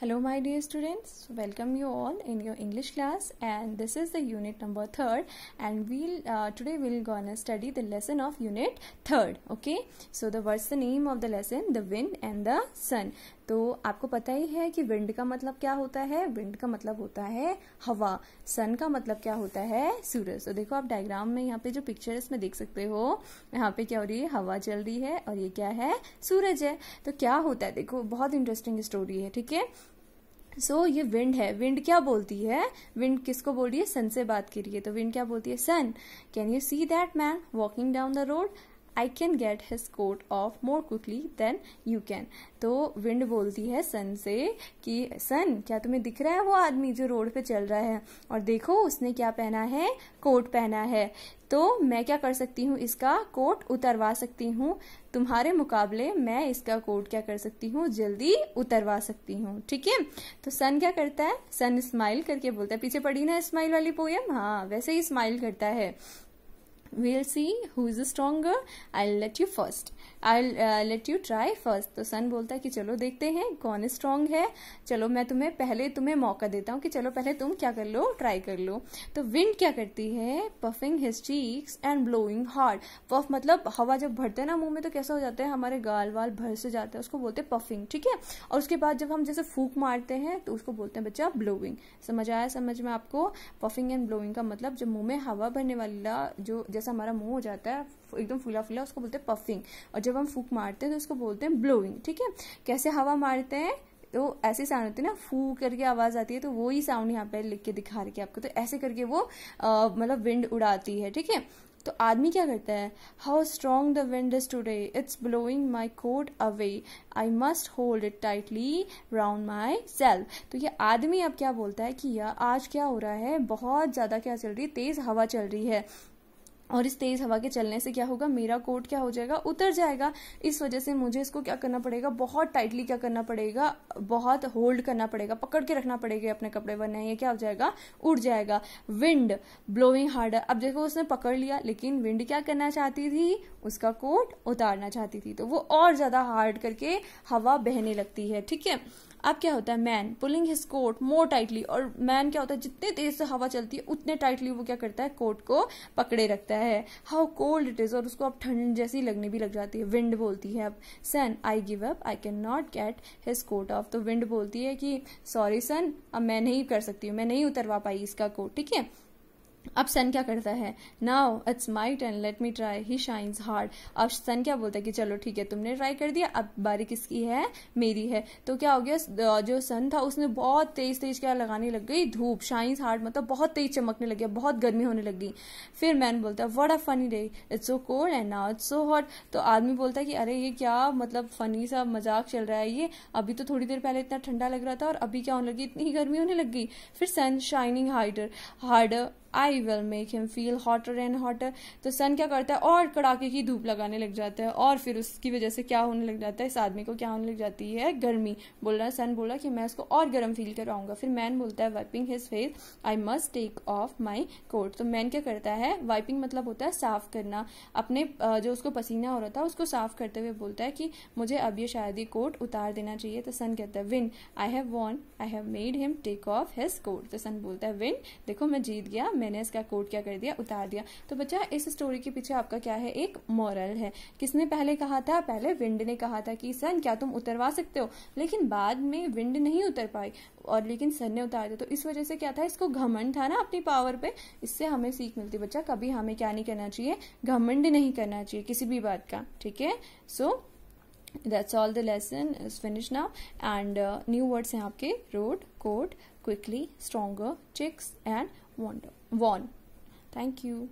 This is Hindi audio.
Hello my dear students, welcome you all in your English class and this is the unit number 3rd and we'll uh, today we'll gonna study the lesson of unit 3rd okay. So the what's the name of the lesson? The wind and the sun. तो आपको पता ही है कि विंड का मतलब क्या होता है विंड का मतलब होता है हवा सन का मतलब क्या होता है सूरज तो देखो आप डायग्राम में यहाँ पे जो पिक्चर इसमें देख सकते हो यहाँ पे क्या हो रही है हवा चल रही है और ये क्या है सूरज है तो क्या होता है देखो बहुत इंटरेस्टिंग स्टोरी है ठीक है सो so, ये विंड है विंड क्या बोलती है विंड किसको बोल रही है सन से बात करिए तो विंड क्या बोलती है sun can you see that man walking down the road I can get his coat off more quickly then you can तो विंड बोलती है सन से कि सन क्या तुम्हें दिख रहा है वो आदमी जो रोड पे चल रहा है और देखो उसने क्या पहना है कोट पहना है तो मैं क्या कर सकती हूँ इसका कोट उतरवा सकती हूँ तुम्हारे मुकाबले मैं इसका कोट क्या कर सकती हूँ जल्दी उतरवा सकती हूँ ठीक है तो सन क्या करता है सन स्माइल करके बोलता है पीछे पड़ी ना स्माइल वाली पोयम हाँ वैसे ही स्माइल करता है we'll see who is stronger i'll let you first i'll uh, let you try first तो सन बोलता है कि चलो देखते हैं कौन स्ट्रांग है चलो मैं तुम्हें पहले तुम्हें मौका देता हूँ कि चलो पहले तुम क्या कर लो ट्राई कर लो तो विंड क्या करती है puffing his cheeks and blowing hard puff मतलब हवा जब भरते हैं ना मुंह में तो कैसा हो जाता है हमारे गाल वाल भर से जाते हैं उसको बोलते हैं पफिंग ठीक है और उसके बाद जब हम जैसे फूक मारते हैं तो उसको बोलते हैं बच्चा ब्लोइंग समझ आया समझ में आपको पफिंग एंड ब्लोइंग का मतलब जो मुंह में हवा भरने वाला जो जैसा हमारा मुंह हो जाता है एकदम फूला फूला उसको बोलते हैं पफिंग और जब हम फूक मारते हैं तो उसको बोलते हैं ब्लोइंग ठीक है कैसे हवा मारते हैं तो ऐसे साउंड होते हैं ना फू करके आवाज आती है तो वो ही साउंड यहाँ पे लिख के दिखा रखी है आपको तो ऐसे करके वो मतलब विंड उड़ाती है ठीक है तो आदमी क्या करता है how strong the wind is today it's blowing my coat away I must hold it tightly round myself तो ये आदमी अब क्या बोलता है कि यार आज क्या हो रहा है बहुत ज़्यादा क्या चल रही है तेज़ हवा चल रही है और इस तेज हवा के चलने से क्या होगा मेरा कोट क्या हो जाएगा उतर जाएगा इस वजह से मुझे इसको क्या करना पड़ेगा बहुत टाइटली क्या करना पड़ेगा बहुत होल्ड करना पड़ेगा पकड़ के रखना पड़ेगा अपने कपड़े वरना ये क्या हो जाएगा उड़ जाएगा विंड ब्लोइंग हार्डर अब देखो उसने पकड़ लिया लेकिन विंड क्या करना चाहती थी उसका कोट उतारना चाहती थी तो वो और ज्यादा हार्ड करके हवा बहने लगती है ठीक है अब क्या होता है man pulling his coat more tightly और मैन क्या होता है जितने तेज से हवा चलती है उतने टाइटली वो क्या करता है कोट को पकड़े रखता है हाउ कोल्ड इट इज और उसको अब ठंड जैसी लगने भी लग जाती है विंड बोलती है अब sun I give up I can not get his coat off तो विंड बोलती है कि सॉरी सन अब मैं नहीं कर सकती हूँ मैं नहीं उतरवा पाई इसका कोट ठीक है अब सन क्या करता है now it's my turn let me try he shines hard अब सन क्या बोलता है कि चलो ठीक है तुमने ट्राई कर दिया अब बारी किसकी है मेरी है तो क्या हो गया जो सन था उसने बहुत तेज तेज क्या लगाने लग गई धूप शाइन्स हार्ड मतलब बहुत तेज चमकने लग गया बहुत गर्मी होने लग गई फिर मैन बोलता है what a funny day it's so cold and now it's so hot तो आदमी बोलता है कि अरे ये क्या मतलब फनी सा मजाक चल रहा है ये अभी तो थोड़ी देर पहले इतना ठंडा लग रहा था और अभी क्या होने लगी इतनी गर्मी होने लग गई फिर sun shining harder harder I will make him feel hotter and hotter तो सन क्या करता है और कड़ाके की धूप लगाने लग जाता है और फिर उसकी वजह से क्या होने लग जाता है इस आदमी को क्या होने लग जाती है गर्मी बोल रहा है सन बोला कि मैं उसको और गर्म फील कराऊंगा फिर मैन बोलता है wiping his face I must take off my coat तो मैन क्या करता है वाइपिंग मतलब होता है साफ करना अपने जो उसको पसीना हो रहा था उसको साफ करते हुए बोलता है कि मुझे अब ये शायद ही कोट उतार देना चाहिए तो सन कहता है win I have won I have made him take off his coat तो सन बोलता है विन देखो मैं जीत गया मैं मैंने इसका कोट क्या कर दिया उतार दिया तो बच्चा इस स्टोरी के पीछे आपका क्या है एक मॉरल है किसने पहले कहा था पहले विंड ने कहा था कि सन क्या तुम उतरवा सकते हो लेकिन बाद में विंड नहीं उतर पाई और लेकिन सर ने उतार दिया तो इस वजह से क्या था इसको घमंड था ना अपनी पावर पे इससे हमें सीख मिलती बच्चा कभी हमें क्या नहीं करना चाहिए घमंड नहीं करना चाहिए किसी भी बात का ठीक है so that's all the lesson is finish now and new words हैं आपके road coat quickly stronger cheeks and wonder won. Thank you.